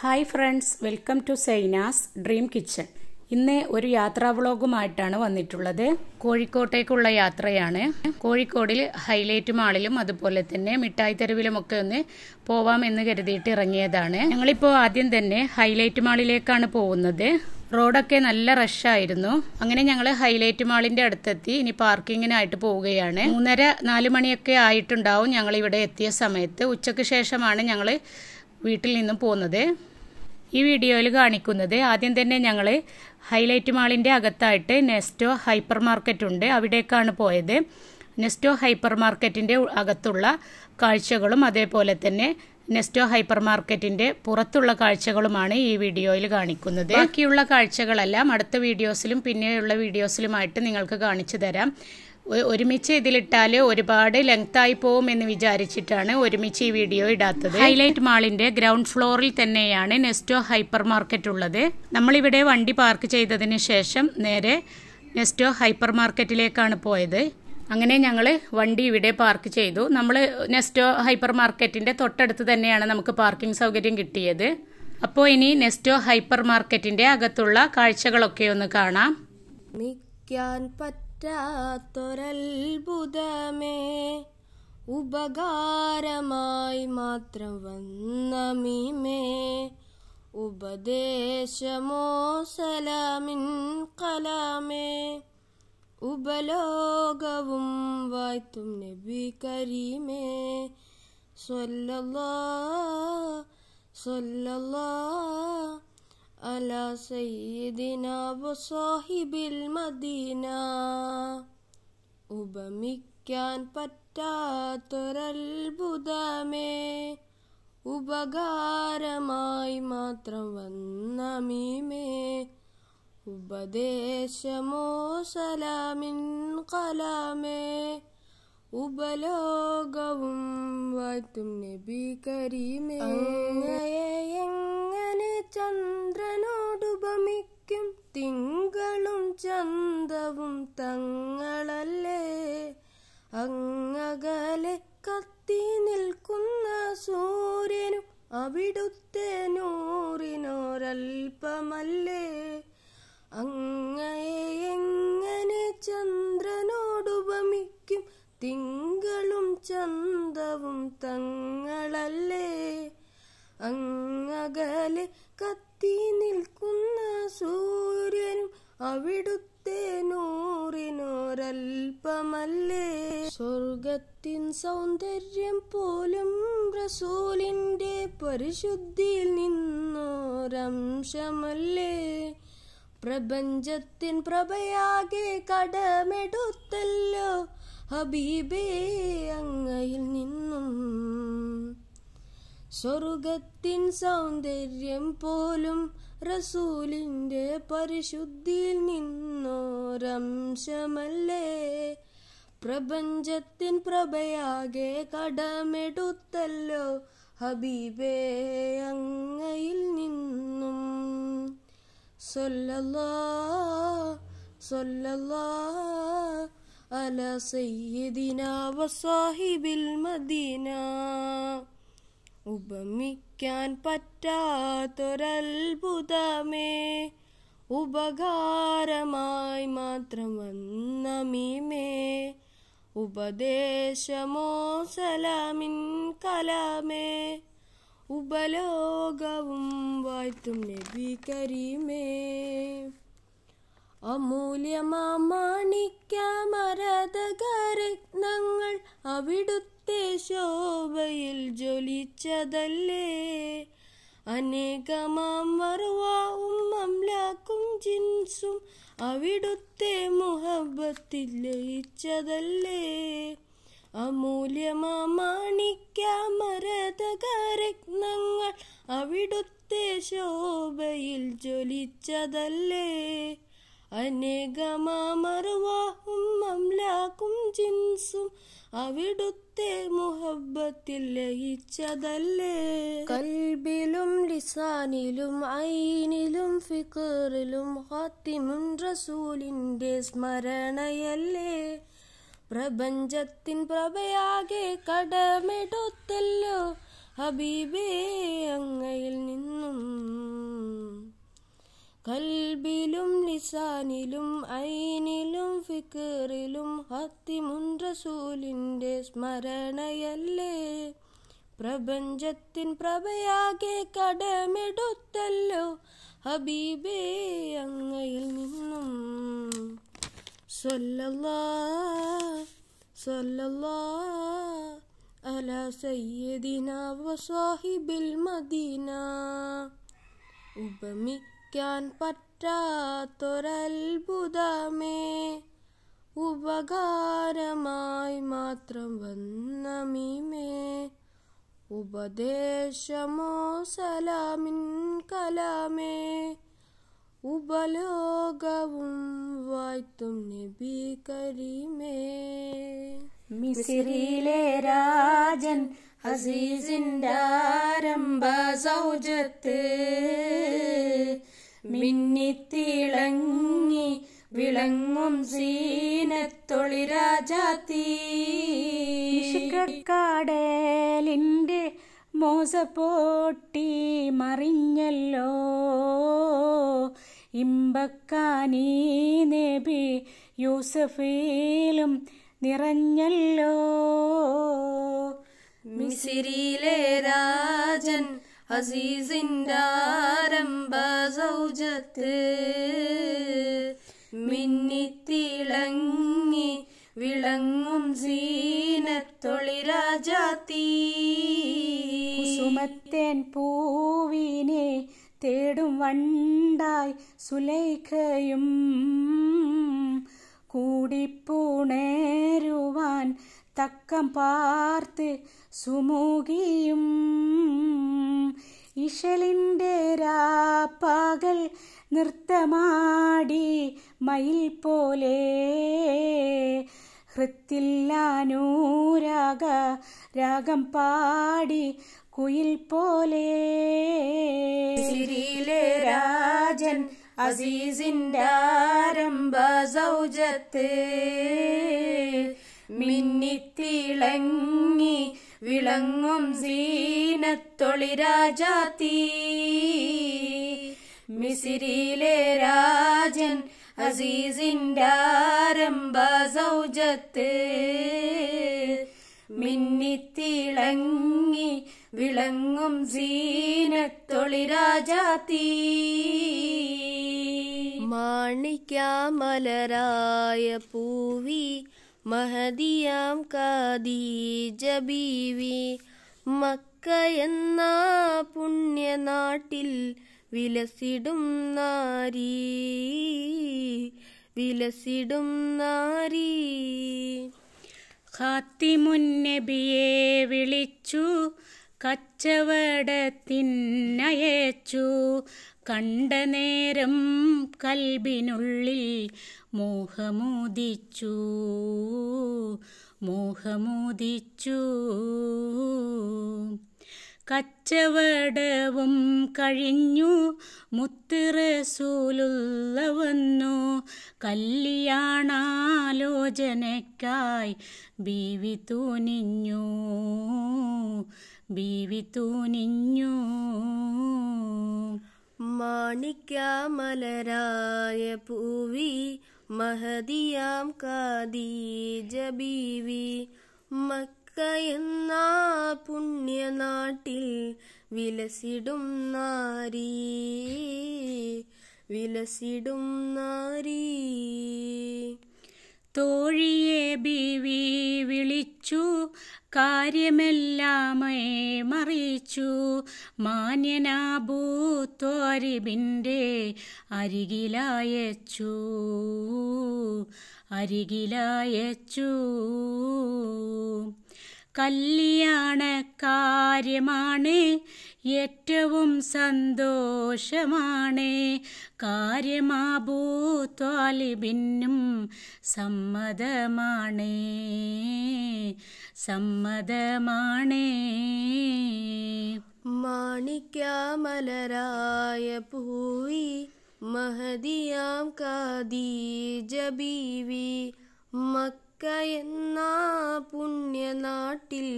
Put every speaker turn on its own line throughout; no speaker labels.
hi friends welcome to Saina's dream kitchen ഇന്ന് ഒരു യാത്രാ വ്ളോഗുമായിട്ടാണ് വന്നിട്ടുള്ളത് കോഴിക്കോട്ടേക്കുള്ള യാത്രയാണ് കോഴിക്കോടിൽ ഹൈലൈറ്റ് മാളിലും അതുപോലെ തന്നെ മിഠായി തെരുവിലുമൊക്കെ ഒന്ന് പോവാമെന്ന് കരുതിയിട്ട് ഇറങ്ങിയതാണ് ഞങ്ങളിപ്പോൾ ആദ്യം തന്നെ ഹൈലൈറ്റ് മാളിലേക്കാണ് പോകുന്നത് റോഡൊക്കെ നല്ല റഷായിരുന്നു അങ്ങനെ ഞങ്ങൾ ഹൈലൈറ്റ് മാളിന്റെ അടുത്തെത്തി ഇനി പാർക്കിങ്ങിനായിട്ട് പോവുകയാണ് മൂന്നര നാല് മണിയൊക്കെ ആയിട്ടുണ്ടാവും ഞങ്ങൾ ഇവിടെ എത്തിയ സമയത്ത് ഉച്ചയ്ക്ക് ശേഷമാണ് ഞങ്ങൾ വീട്ടിൽ നിന്നും പോകുന്നത് ഈ വീഡിയോയിൽ കാണിക്കുന്നത് ആദ്യം തന്നെ ഞങ്ങൾ ഹൈലൈറ്റ് മാളിൻ്റെ അകത്തായിട്ട് നെസ്റ്റോ ഹൈപ്പർ മാർക്കറ്റ് ഉണ്ട് അവിടേക്കാണ് പോയത് നെസ്റ്റോ ഹൈപ്പർ മാർക്കറ്റിൻ്റെ അകത്തുള്ള കാഴ്ചകളും അതേപോലെ തന്നെ നെസ്റ്റോ ഹൈപ്പർ മാർക്കറ്റിൻ്റെ പുറത്തുള്ള കാഴ്ചകളുമാണ് ഈ വീഡിയോയിൽ കാണിക്കുന്നത് ബാക്കിയുള്ള കാഴ്ചകളെല്ലാം അടുത്ത വീഡിയോസിലും പിന്നെയുള്ള വീഡിയോസിലുമായിട്ട് നിങ്ങൾക്ക് കാണിച്ചു തരാം ഒരുമിച്ച് ഇതിലിട്ടാൽ ഒരുപാട് ലെങ്തായി പോകും എന്ന് വിചാരിച്ചിട്ടാണ് ഒരുമിച്ച് ഈ വീഡിയോ ഇടാത്തത് ഹൈലൈറ്റ് മാളിന്റെ ഗ്രൗണ്ട് ഫ്ലോറിൽ തന്നെയാണ് നെസ്റ്റോ ഹൈപ്പർ മാർക്കറ്റ് ഉള്ളത് നമ്മളിവിടെ വണ്ടി പാർക്ക് ചെയ്തതിന് ശേഷം നേരെ നെസ്റ്റോ ഹൈപ്പർ മാർക്കറ്റിലേക്കാണ് പോയത് അങ്ങനെ ഞങ്ങൾ വണ്ടി ഇവിടെ പാർക്ക് ചെയ്തു നമ്മൾ നെസ്റ്റോ ഹൈപ്പർ മാർക്കറ്റിൻ്റെ തൊട്ടടുത്ത് തന്നെയാണ് നമുക്ക് പാർക്കിംഗ് സൗകര്യം കിട്ടിയത് അപ്പോൾ ഇനി നെസ്റ്റോ ഹൈപ്പർ മാർക്കറ്റിൻ്റെ അകത്തുള്ള കാഴ്ചകളൊക്കെ ഒന്ന് കാണാം
പറ്റാത്തൊരത്ഭുതമേ ഉപകാരമായി മാത്രം വന്നമീമേ ഉപദേശമോ സലാമിൻ കലാമേ ഉപലോകവും വായ്ത്തും നബി കരീമേ സ്വല്ലല്ലാ സ്വല്ലല്ലാ على سيدنا وصاحب المدينة ഉപമിക്കാൻ പറ്റാത്തൊരത്ഭുതമേ ഉപകാരമായി മാത്രം വന്ന മീമേ ഉപദേശമോ സലാമിൻ കലാമേ ഉപലോകവും വാഴ്ത്തും നബി കരീമേ എങ്ങനെ ചന്ദ്രനോ ഉപമിക്കും തിങ്കളും ചന്തവും തങ്ങളല്ലേ അങ്ങകലെ കത്തി നിൽക്കുന്ന സൂര്യനും അവിടുത്തെ നൂറിനോരൽപ്പമല്ലേ അങ്ങയെ എങ്ങനെ ചന്ദ്രനോടുപമിക്കും തിങ്കളും ചന്തവും തങ്ങളല്ലേ അങ്ങകലെ കത്തി എത്തി നിൽക്കുന്ന സൂര്യനും അവിടുത്തെ നൂറിനോരൽപ്പമല്ലേ സ്വർഗത്തിൻ സൗന്ദര്യം പോലും റസൂലിന്റെ പരിശുദ്ധിയിൽ നിന്നോരംശമല്ലേ പ്രപഞ്ചത്തിൻ പ്രഭയാകെ കടമെടുത്തല്ലോ ഹബീബേ അങ്ങയിൽ നിന്നും സ്വർഗത്തിൻ സൗന്ദര്യം പോലും റസൂലിൻ്റെ പരിശുദ്ധിയിൽ നിന്നോരംശമല്ലേ പ്രപഞ്ചത്തിൻ പ്രഭയാകെ കടമെടുത്തല്ലോ ഹബീബേ അങ്ങയിൽ നിന്നും സൊല്ലല്ലാ സൊല്ലല്ലാ അല സയ്യദിന വസാഹിബിൽ മദീന ഉപമിക്കാൻ പറ്റാത്തൊരത്ഭുതമേ ഉപകാരമായി മാത്രം വന്ന മീമേ ഉപദേശമോ സലാമിൻ കലാമേ ഉപലോകവും വായ്ത്തും നബി കരീമേ അമൂല്യമാ മാണിക്യമരതകരത്നങ്ങൾ അവിടുത്തെ ശോഭയിൽ ജ്വലിച്ചതല്ലേ അനേകമാം വറുവാവും അംലാക്കും ജിൻസും അവിടുത്തെ മുഹബത്തിൽ ലയിച്ചതല്ലേ അമൂല്യമാണിക്കാമരതകരത്നങ്ങൾ അവിടുത്തെ ശോഭയിൽ ജ്വലിച്ചതല്ലേ അനുഗമറുവാഹും അംലാക്കും ജിൻസും അവിടുത്തെ മുഹബത്തിൽ ലയിച്ചതല്ലേ കൽബിലും ലിസാനിലും ഐനിലും ഫിക്കറിലും ഹാത്തിമും റസൂലിൻ്റെ സ്മരണയല്ലേ പ്രപഞ്ചത്തിൻ പ്രഭയാകെ കടമെടുത്തല്ലോ ഹബീബേ അങ്ങയിൽ നിന്നും കൽ ഖുർആാനിലും ഐനിലും ഫിക്കറിലും ഹത്തിമുൻ റസൂലിൻ്റെ സ്മരണയല്ലേ പ്രപഞ്ചത്തിൻ പ്രഭയാകെ കടമെടുത്തല്ലോ ഹബീബേ അങ്ങയിൽ നിന്നും സൊല്ലല്ലാ അല സയ്യദിന വസാഹിബിൽ മദീന ഉപമി സഹിക്കാൻ പറ്റാത്തൊരത്ഭുതമേ ഉപകാരമായി മാത്രം വന്നമിമേ ഉപദേശമോ സലാമിൻ കലാമേ ഉപലോകവും വായ്ത്തും നബി കരീമേ മിസിറിയിലെ രാജൻ അസീസിൻ്റെ ആരംഭ സൗജത്ത് മിന്നിത്തിളങ്ങി വിളങ്ങും സീനത്തൊളിരാജാത്തീ
കടലിൻ്റെ മോസപോട്ടി മറിഞ്ഞല്ലോ ഇമ്പക്കാനീ നബി യൂസഫേലും നിറഞ്ഞല്ലോ
മിസിരിയിലെ അസീസിൻ്റെ ആരംഭ സൗജത്ത് മിന്നിത്തിളങ്ങി വിളങ്ങും സീനത്തൊളിരാജാത്തീ കുസുമത്തേൻ പൂവിനെ
തേടും വണ്ടായി സുലൈഖയും കൂടിപ്പുണേരുവാൻ തക്കം പാർത്ത് സുമുഖിയും ഇഷലിൻ്റെ രാപ്പകൽ നൃത്തമാടി മയിൽ പോലെ ഹൃത്തില്ലാനൂരാഗ രാഗം പാടി കുയിൽ പോലെ
സിരിയിലെ രാജൻ അസീസിൻ്റെ ആരംഭ സൗജത്ത് മിന്നിത്തിളങ്ങി വിളങ്ങും സീനത്തൊളിരാജാത്തീ മിസിരിയിലെ രാജൻ അസീസിൻ്റെ ആരംഭ സൗജത്ത് മിന്നിത്തിളങ്ങി വിളങ്ങും സീനത്തൊളിരാജാത്തീ മാണിക്കാമലരായ പൂവി മഹദിയാം കാദീജബീവി മക്കയെന്ന മക്ക എന്ന പുണ്യനാട്ടിൽ വിലസിടും നാരീ വിലസിടും നാരീ ഖാത്തിമുന്നബിയെ
വിളിച്ചു കച്ചവടത്തിനയച്ചു കണ്ട നേരം കൽബിനുള്ളിൽ മോഹമോദിച്ചു മോഹമോദിച്ചു കച്ചവടവും കഴിഞ്ഞു മുത്തിറസൂലുള്ള വന്നു കല്യാണാലോചനയ്ക്കായി ബീവി തൂനിഞ്ഞു
ബീവി തൂനിഞ്ഞു മാണിക്കാമലരായ പൂവി മഹദിയാം കാദീജബീവി ബീവി മക്ക എന്ന പുണ്യനാട്ടിൽ വിലസിടും നാരീ വിലസിടും നാരീ തോഴിയെ ബീവി വിളിച്ചു
കാര്യമെല്ലാമേ മറിച്ചു മാന്യനാഭൂത്തോരിബിൻ്റെ അരികിലായച്ചു അരികിലായച്ചു കല്യാണ കാര്യമാണ് ഏറ്റവും സന്തോഷമാണ് കാര്യമാബൂ ത്വാലിബിന്നും സമ്മതമാണ്
സമ്മതമാണ് മാണിക്യാമലരായ പൂവി മഹദിയാം കാദീജ ജബീവി മക്ക മക്ക എന്ന പുണ്യനാട്ടിൽ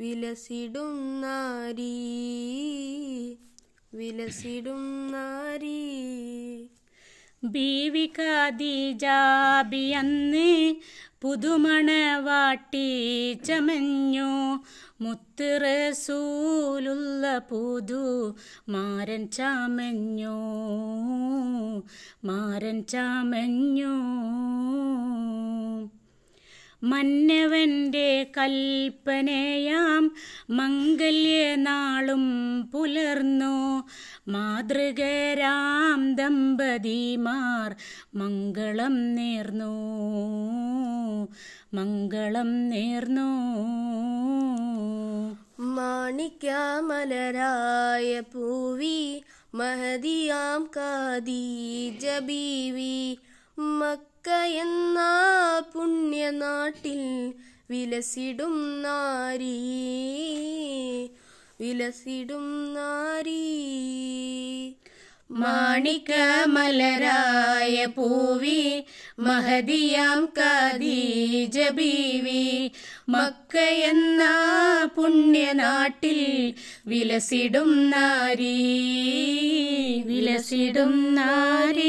വിലസിടും വിലസിടുന്നാരീ ബീവി ഖാദീജാബി
പുതുമണവാട്ടി ചമഞ്ഞു മുത്ത് റസൂലുള്ള പുതു മാരൻ ചാമഞ്ഞു മാരൻ ചാമഞ്ഞോ മന്നവന്റെ കൽപ്പനയാം മംഗല്യനാളും പുലർന്നു മാതൃകരാം ദമ്പതിമാർ മംഗളം നേർന്നു മംഗളം നേർന്നു
മാണിക്കാമലരായ പൂവി മഹതിയാം കാതി ജബീവി മക്ക എന്ന പുണ്യനാട്ടിൽ വിലസിടും നാരി വിലസിടും നാരി
മാണിക മലരായ പൂവി മഹദിയാം കാദീജ ബീവി മക്കയെന്ന പുണ്യനാട്ടിൽ വിലസിടും നാരി വിലസിടും നാരീ